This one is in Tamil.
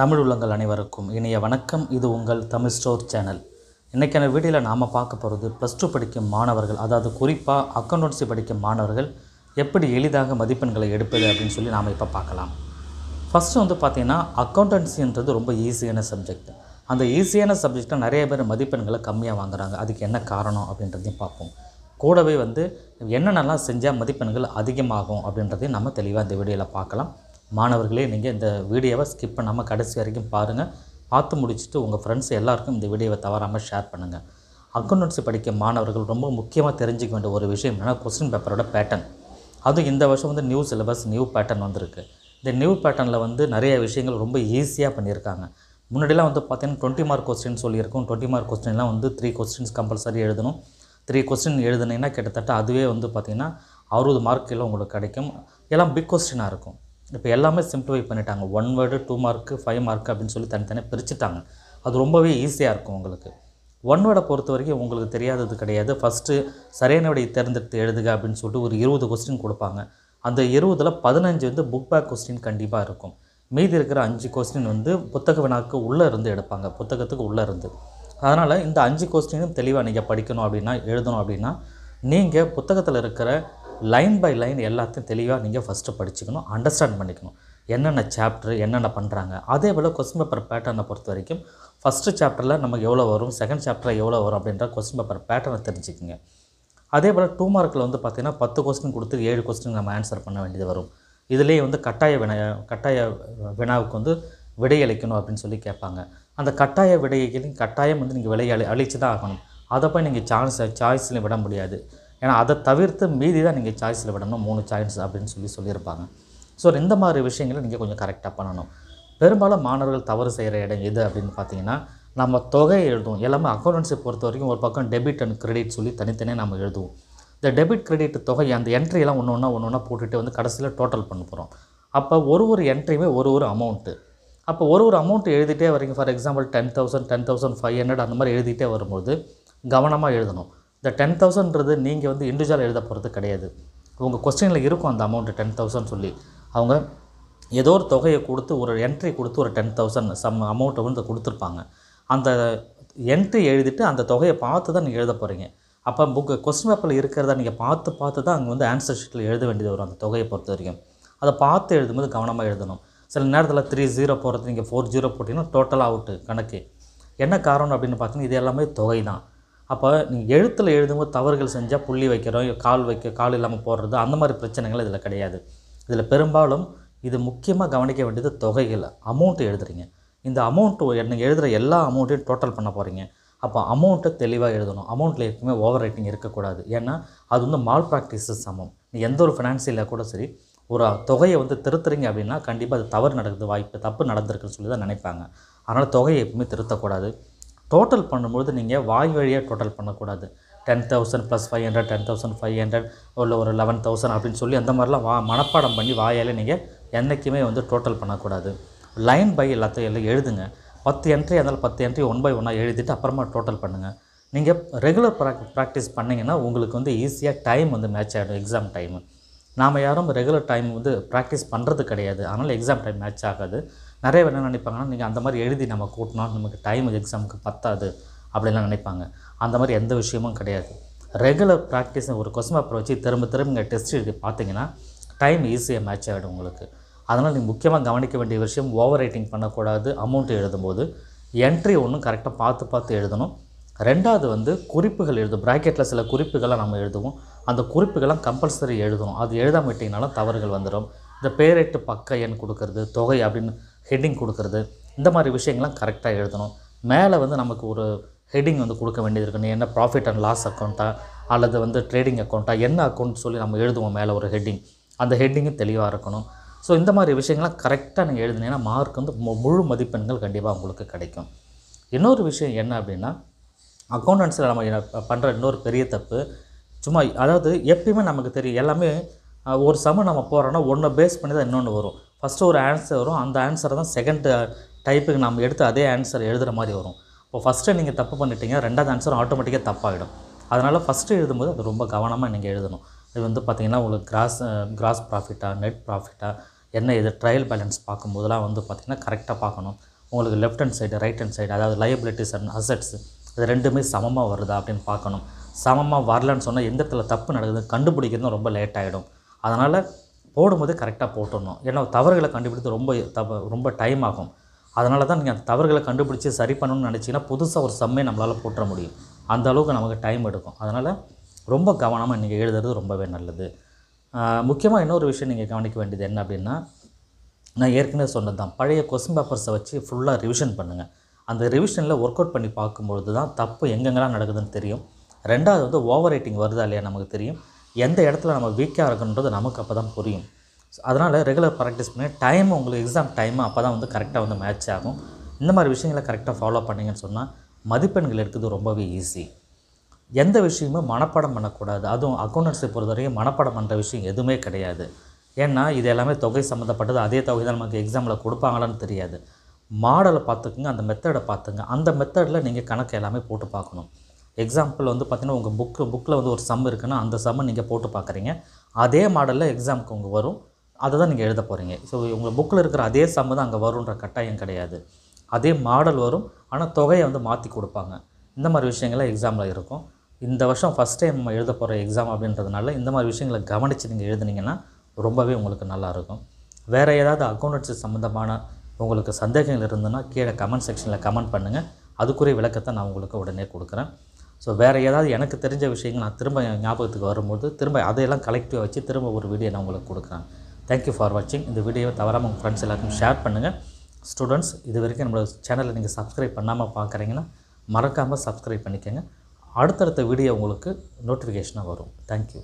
தமிழ் உள்ளங்கள் அனைவருக்கும் இனிய வணக்கம் இது உங்கள் தமிழ் ஸ்டோர் சேனல் இன்றைக்கான வீடியோவில் நாம் பார்க்க போகிறது ப்ளஸ் டூ படிக்கும் மாணவர்கள் அதாவது குறிப்பாக அக்கௌண்டன்சி படிக்கும் மாணவர்கள் எப்படி எளிதாக மதிப்பெண்களை எடுப்பது அப்படின்னு சொல்லி நாம் இப்போ பார்க்கலாம் ஃபஸ்ட்டு வந்து பார்த்திங்கன்னா அக்கௌண்டன்சின்றது ரொம்ப ஈஸியான சப்ஜெக்ட் அந்த ஈஸியான சப்ஜெக்டில் நிறைய பேர் மதிப்பெண்களை கம்மியாக வாங்குகிறாங்க அதுக்கு என்ன காரணம் அப்படின்றதையும் பார்ப்போம் கூடவே வந்து என்னென்னலாம் செஞ்சால் மதிப்பெண்கள் அதிகமாகும் அப்படின்றதையும் நம்ம தெளிவாக இந்த வீடியோவில் பார்க்கலாம் மாணவர்களே நீங்கள் இந்த வீடியோவை ஸ்கிப் பண்ணாமல் கடைசி வரைக்கும் பாருங்கள் பார்த்து முடிச்சுட்டு உங்கள் ஃப்ரெண்ட்ஸ் எல்லாருக்கும் இந்த வீடியோவை தவறாமல் ஷேர் பண்ணுங்கள் அக்கௌண்டன்சி படிக்க மாணவர்கள் ரொம்ப முக்கியமாக தெரிஞ்சிக்க வேண்டிய ஒரு விஷயம் என்னென்னா கொஸ்டின் பேப்பரோட பேட்டர்ன் அதுவும் இந்த வருஷம் வந்து நியூ சிலபஸ் நியூ பேட்டர்ன் வந்திருக்கு இந்த நியூ பேட்டர்னில் வந்து நிறைய விஷயங்கள் ரொம்ப ஈஸியாக பண்ணியிருக்காங்க முன்னாடிலாம் வந்து பார்த்தீங்கன்னா டுவெண்ட்டி மார்க் கொஸ்டின் சொல்லியிருக்கோம் டுவெண்ட்டி மார்க் கொஸ்டின்லாம் வந்து த்ரீ கொஸ்டின்ஸ் கம்பல்சரி எழுதணும் த்ரீ கொஸ்டின் எழுதுனீங்கன்னா கிட்டத்தட்ட அதுவே வந்து பார்த்திங்கன்னா அறுபது மார்க்கில் உங்களுக்கு கிடைக்கும் எல்லாம் பிக் கொஸ்டினாக இருக்கும் இப்போ எல்லாமே சிம்பிளிஃபை பண்ணிட்டாங்க one word two mark five mark அப்படின்னு சொல்லி தனித்தனியாக பிரிச்சுட்டாங்க அது ரொம்பவே ஈஸியாக இருக்கும் உங்களுக்கு ஒன் வேர்டை பொறுத்த வரைக்கும் உங்களுக்கு தெரியாதது கிடையாது ஃபஸ்ட்டு சரியான விடையை தேர்ந்தெடுத்து எழுதுக அப்படின்னு சொல்லிட்டு ஒரு இருபது கொஸ்டின் கொடுப்பாங்க அந்த இருபதில் பதினஞ்சு வந்து புக் பேக் கொஸ்டின் கண்டிப்பாக இருக்கும் மீதி இருக்கிற அஞ்சு கொஸ்டின் வந்து புத்தக வினாக்கு உள்ளே இருந்து எடுப்பாங்க புத்தகத்துக்கு உள்ளே இருந்து அதனால் இந்த அஞ்சு கொஸ்டினும் தெளிவாக நீங்கள் படிக்கணும் அப்படின்னா எழுதணும் அப்படின்னா நீங்கள் புத்தகத்தில் இருக்கிற லைன் பை லைன் எல்லாத்தையும் தெளிவாக நீங்கள் ஃபஸ்ட்டு படிச்சுக்கணும் அண்டர்ஸ்டாண்ட் பண்ணிக்கணும் என்னென்ன சாப்டர் என்னென்ன பண்ணுறாங்க அதே போல் கொஸ்டின் பேப்பர் பேட்டர்னை பொறுத்த வரைக்கும் ஃபஸ்ட்டு சாப்டரில் நமக்கு எவ்வளோ வரும் செகண்ட் சாப்டரில் எவ்வளோ வரும் அப்படின்ற கொஸ்டின் பேப்பர் பேட்டர்னை தெரிஞ்சுக்கோங்க அதே போல் டூ மார்க்கில் வந்து பார்த்திங்கன்னா பத்து கொஸ்டின் கொடுத்து ஏழு கொஸ்டின் நம்ம ஆன்சர் பண்ண வேண்டியது வரும் இதுலேயே வந்து கட்டாய வினா கட்டாய வினாவுக்கு வந்து விடையளிக்கணும் அப்படின்னு சொல்லி கேட்பாங்க அந்த கட்டாய விடையிலையும் கட்டாயம் வந்து நீங்கள் விளையாளி அழித்து தான் ஆகணும் அதை போய் நீங்கள் சான்ஸ் சாய்ஸ்லையும் விட முடியாது ஏன்னா அதை தவிர்த்து மீதி தான் நீங்கள் சாய்ஸில் விடணும் மூணு சாய்ஸ் அப்படின்னு சொல்லி சொல்லியிருப்பாங்க ஸோ இந்த மாதிரி விஷயங்களை நீங்கள் கொஞ்சம் கரெக்டாக பண்ணணும் பெரும்பாலும் மாணவர்கள் தவறு செய்கிற இடம் எது அப்படின்னு பார்த்தீங்கன்னா நம்ம தொகை எழுதுவோம் எல்லாமே அக்கௌண்டன்ஸை பொறுத்த வரைக்கும் ஒரு பக்கம் டெபிட் அண்ட் கிரெடிட் சொல்லி தனித்தனியாக நம்ம எழுதுவோம் இந்த டெபிட் கிரெடிட் தொகை அந்த என்ட்ரியெல்லாம் ஒன்று ஒன்றா ஒன்று ஒன்றா போட்டுட்டு வந்து கடைசியில் டோட்டல் பண்ண போகிறோம் அப்போ ஒரு ஒரு என்ட்ரியுமே ஒரு ஒரு அமௌண்ட்டு அப்போ ஒரு ஒரு அமௌண்ட் எழுதிட்டே வரீங்க for example ten thousand ten thousand five hundred அந்த மாதிரி எழுதிட்டே வரும்போது கவனமாக எழுதணும் இந்த டென் தௌசண்ட்ன்றது நீங்கள் வந்து இண்டிவிஜுவலாக எழுத போகிறது கிடையாது உங்கள் கொஸ்டினில் இருக்கும் அந்த அமௌண்ட்டு டென் தௌசண்ட் சொல்லி அவங்க ஏதோ ஒரு தொகையை கொடுத்து ஒரு என்ட்ரி கொடுத்து ஒரு டென் தௌசண்ட் சம் அமௌண்ட்டை வந்து கொடுத்துருப்பாங்க அந்த என்ட்ரி எழுதிட்டு அந்த தொகையை பார்த்து தான் நீங்கள் எழுத போகிறீங்க அப்போ புக்கு கொஸ்டின் பேப்பரில் இருக்கிறத நீங்கள் பார்த்து பார்த்து தான் அங்கே வந்து ஆன்சர் ஷீட்டில் எழுத வேண்டியது வரும் அந்த தொகையை பொறுத்த வரைக்கும் அதை பார்த்து எழுதும்போது கவனமாக எழுதணும் சில நேரத்தில் த்ரீ ஜீரோ போகிறது நீங்கள் ஃபோர் ஜீரோ போட்டிங்கன்னா டோட்டலாக அவுட்டு கணக்கு என்ன காரணம் அப்படின்னு பார்த்தீங்கன்னா இது எல்லாமே தொகை தான் அப்போ நீங்கள் எழுத்தில் எழுதும்போது தவறுகள் செஞ்சால் புள்ளி வைக்கிறோம் கால் வைக்க கால் இல்லாமல் போடுறது அந்த மாதிரி பிரச்சனைகள் இதில் கிடையாது இதில் பெரும்பாலும் இது முக்கியமாக கவனிக்க வேண்டியது தொகைகள் அமௌண்ட்டு எழுதுறீங்க இந்த அமௌண்ட்டு நீங்கள் எழுதுகிற எல்லா அமௌண்ட்டையும் டோட்டல் பண்ண போகிறீங்க அப்போ அமௌண்ட்டை தெளிவாக எழுதணும் அமௌண்ட்டில் எப்பவுமே ஓவர் ரைட்டிங் இருக்கக்கூடாது ஏன்னா அது வந்து மால் ப்ராக்டிஸஸ் சமம் நீ எந்த ஒரு ஃபினான்சியில் கூட சரி ஒரு தொகையை வந்து திருத்துறீங்க அப்படின்னா கண்டிப்பாக அது தவறு நடக்குது வாய்ப்பு தப்பு நடந்திருக்குன்னு சொல்லி தான் நினைப்பாங்க அதனால் தொகையை எப்பவுமே திருத்தக்கூடாது டோட்டல் பண்ணும்போது நீங்கள் வாய் வழியாக டோட்டல் பண்ணக்கூடாது ten thousand plus five hundred ten thousand five hundred உள்ள ஒரு லெவன் தௌசண்ட் அப்படின்னு சொல்லி அந்த மாதிரிலாம் வா மனப்பாடம் பண்ணி வாயால் நீங்கள் என்றைக்குமே வந்து டோட்டல் பண்ணக்கூடாது லைன் பை எல்லாத்தையும் எல்லாம் எழுதுங்க பத்து என்ட்ரி அதனால் பத்து என்ட்ரி ஒன் பை ஒன்னாக எழுதிட்டு அப்புறமா டோட்டல் பண்ணுங்கள் நீங்கள் ரெகுலர் ப்ராக் ப்ராக்டிஸ் பண்ணிங்கன்னா உங்களுக்கு வந்து ஈஸியாக டைம் வந்து மேட்ச் ஆகிடும் எக்ஸாம் டைமு நாம் யாரும் ரெகுலர் டைம் வந்து ப்ராக்டிஸ் பண்ணுறது கிடையாது அதனால் எக்ஸாம் டைம் மேட்ச் ஆகாது நிறைய பேர் என்ன நினைப்பாங்கன்னா நீங்கள் அந்த மாதிரி எழுதி நம்ம கூட்டினா நமக்கு டைம் எக்ஸாமுக்கு பத்தாது அப்படிலாம் நினைப்பாங்க அந்த மாதிரி எந்த விஷயமும் கிடையாது ரெகுலர் ப்ராக்டிஸ் ஒரு கொஸ்டின் பேப்பர் வச்சு திரும்ப திரும்ப இங்கே டெஸ்ட் எழுதி பார்த்தீங்கன்னா டைம் ஈஸியாக மேட்ச் ஆகிடும் உங்களுக்கு அதனால் நீங்கள் முக்கியமாக கவனிக்க வேண்டிய விஷயம் ஓவர் ரைட்டிங் பண்ணக்கூடாது அமௌண்ட் எழுதும்போது என்ட்ரி ஒன்றும் கரெக்டாக பார்த்து பார்த்து எழுதணும் ரெண்டாவது வந்து குறிப்புகள் எழுதும் ப்ராக்கெட்டில் சில குறிப்புகள்லாம் நம்ம எழுதுவோம் அந்த குறிப்புகள்லாம் கம்பல்சரி எழுதணும் அது எழுதாம தவறுகள் வந்துடும் இந்த பேரெட்டு பக்க எண் கொடுக்கறது தொகை அப்படின்னு ஹெட்டிங் கொடுக்குறது இந்த மாதிரி விஷயங்கள்லாம் கரெக்டாக எழுதணும் மேலே வந்து நமக்கு ஒரு ஹெட்டிங் வந்து கொடுக்க வேண்டியது இருக்கணும் என்ன ப்ராஃபிட் அண்ட் லாஸ் அக்கௌண்ட்டாக அல்லது வந்து ட்ரேடிங் அக்கௌண்ட்டாக என்ன அக்கௌண்ட் சொல்லி நம்ம எழுதுவோம் மேலே ஒரு ஹெட்டிங் அந்த ஹெட்டிங்கும் தெளிவாக இருக்கணும் ஸோ இந்த மாதிரி விஷயங்கள்லாம் கரெக்டாக நீங்கள் எழுதுனீங்கன்னா மார்க் வந்து முழு மதிப்பெண்கள் கண்டிப்பாக உங்களுக்கு கிடைக்கும் இன்னொரு விஷயம் என்ன அப்படின்னா அக்கௌண்டன்ஸில் நம்ம பண்ணுற இன்னொரு பெரிய தப்பு சும்மா அதாவது எப்பயுமே நமக்கு தெரியும் எல்லாமே ஒரு சம நம்ம போகிறோன்னா ஒன்றை பேஸ் பண்ணி தான் இன்னொன்று வரும் ஃபஸ்ட்டு ஒரு ஆன்சர் வரும் அந்த ஆன்சரை தான் செகண்ட் டைப்புக்கு நம்ம எடுத்து அதே ஆன்சர் எழுதுகிற மாதிரி வரும் இப்போ ஃபஸ்ட்டு நீங்கள் தப்பு பண்ணிட்டீங்க ரெண்டாவது ஆன்சரும் ஆட்டோமேட்டிக்காக தப்பாகிடும் அதனால் ஃபஸ்ட்டு எழுதும்போது அது ரொம்ப கவனமாக நீங்கள் எழுதணும் இது வந்து பார்த்திங்கன்னா உங்களுக்கு கிராஸ் கிராஸ் ப்ராஃபிட்டாக நெட் ப்ராஃபிட்டாக என்ன இது ட்ரையல் பேலன்ஸ் பார்க்கும்போதெல்லாம் வந்து பார்த்திங்கன்னா கரெக்டாக பார்க்கணும் உங்களுக்கு left hand side right hand side அதாவது லயபிலிட்டிஸ் அண்ட் அசட்ஸ் இது ரெண்டுமே சமமாக வருதா அப்படின்னு பார்க்கணும் சமமாக வரலன்னு சொன்னால் எந்த இடத்துல தப்பு நடக்குது கண்டுபிடிக்கிறதும் ரொம்ப லேட் ஆகிடும் அதனால் போடும்போது கரெக்டாக போட்டுடணும் ஏன்னா தவறுகளை கண்டுபிடித்து ரொம்ப தவ ரொம்ப டைம் ஆகும் அதனால தான் நீங்கள் அந்த தவறுகளை கண்டுபிடிச்சி சரி பண்ணணும்னு நினச்சிங்கன்னா புதுசாக ஒரு செம்மையை நம்மளால் போட்டுற முடியும் அந்த அளவுக்கு நமக்கு டைம் எடுக்கும் அதனால் ரொம்ப கவனமாக நீங்கள் எழுதுறது ரொம்பவே நல்லது முக்கியமாக இன்னொரு விஷயம் நீங்கள் கவனிக்க வேண்டியது என்ன அப்படின்னா நான் ஏற்கனவே சொன்னது தான் பழைய கொஸ்டின் பேப்பர்ஸை வச்சு ஃபுல்லாக ரிவிஷன் பண்ணுங்கள் அந்த ரிவிஷனில் ஒர்க் அவுட் பண்ணி பார்க்கும்பொழுது தான் தப்பு எங்கெங்கெல்லாம் நடக்குதுன்னு தெரியும் ரெண்டாவது வந்து ஓவர் ரைட்டிங் வருதா இல்லையா நமக்கு தெரியும் எந்த இடத்துல நம்ம வீக்காக இருக்கணுன்றது நமக்கு அப்போ தான் புரியும் ஸோ அதனால் ரெகுலர் ப்ராக்டிஸ் பண்ணி டைம் உங்களுக்கு எக்ஸாம் டைம் அப்போ தான் வந்து கரெக்டாக வந்து மேட்ச் ஆகும் இந்த மாதிரி விஷயங்களை கரெக்டாக ஃபாலோ பண்ணிங்கன்னு சொன்னால் மதிப்பெண்கள் எடுக்கிறது ரொம்பவே ஈஸி எந்த விஷயமும் மனப்பாடம் பண்ணக்கூடாது அதுவும் அக்கௌண்டன்ஸை பொறுத்த வரைக்கும் மனப்பாடம் பண்ணுற விஷயம் எதுவுமே கிடையாது ஏன்னா இது எல்லாமே தொகை சம்மந்தப்பட்டது அதே தொகை தான் நமக்கு எக்ஸாமில் கொடுப்பாங்களான்னு தெரியாது மாடலை பார்த்துக்குங்க அந்த மெத்தடை பார்த்துங்க அந்த மெத்தடில் நீங்கள் கணக்கு எல்லாமே போட்டு பார்க்கணும் எக்ஸாம்பிள் வந்து பார்த்திங்கன்னா உங்கள் புக்கு புக்கில் வந்து ஒரு சம் இருக்குன்னா அந்த சம்மை நீங்கள் போட்டு பார்க்குறீங்க அதே மாடலில் எக்ஸாமுக்கு உங்கள் வரும் அதை தான் நீங்கள் எழுத போகிறீங்க ஸோ உங்கள் புக்கில் இருக்கிற அதே சம்மு தான் அங்கே வரும்ன்ற கட்டாயம் கிடையாது அதே மாடல் வரும் ஆனால் தொகையை வந்து மாற்றி கொடுப்பாங்க இந்த மாதிரி விஷயங்கள்லாம் எக்ஸாமில் இருக்கும் இந்த வருஷம் ஃபஸ்ட் டைம் நம்ம எழுத போகிற எக்ஸாம் அப்படின்றதுனால இந்த மாதிரி விஷயங்களை கவனித்து நீங்கள் எழுதுனீங்கன்னா ரொம்பவே உங்களுக்கு நல்லாயிருக்கும் வேறு ஏதாவது அக்கௌண்டன்சி சம்மந்தமான உங்களுக்கு சந்தேகங்கள் இருந்ததுன்னா கீழே கமெண்ட் செக்ஷனில் கமெண்ட் பண்ணுங்கள் அதுக்குரிய விளக்கத்தை நான் உங்களுக்கு உடனே கொடுக்குறேன் ஸோ வேறு ஏதாவது எனக்கு தெரிஞ்ச விஷயங்கள் நான் திரும்ப ஞாபகத்துக்கு வரும்போது திரும்ப அதையெல்லாம் கலெக்டிவாக வச்சு திரும்ப ஒரு வீடியோ நான் உங்களுக்கு கொடுக்குறேன் தேங்க்யூ ஃபார் வாட்சிங் இந்த வீடியோவை தவறாமல் உங்கள் ஃப்ரெண்ட்ஸ் எல்லாருக்கும் ஷேர் பண்ணுங்கள் ஸ்டூடெண்ட்ஸ் இது வரைக்கும் நம்மளோட சேனலை நீங்கள் சப்ஸ்கிரைப் பண்ணாமல் பார்க்குறீங்கன்னா மறக்காமல் சப்ஸ்கிரைப் பண்ணிக்கோங்க அடுத்தடுத்த வீடியோ உங்களுக்கு நோட்டிஃபிகேஷனாக வரும் தேங்க்யூ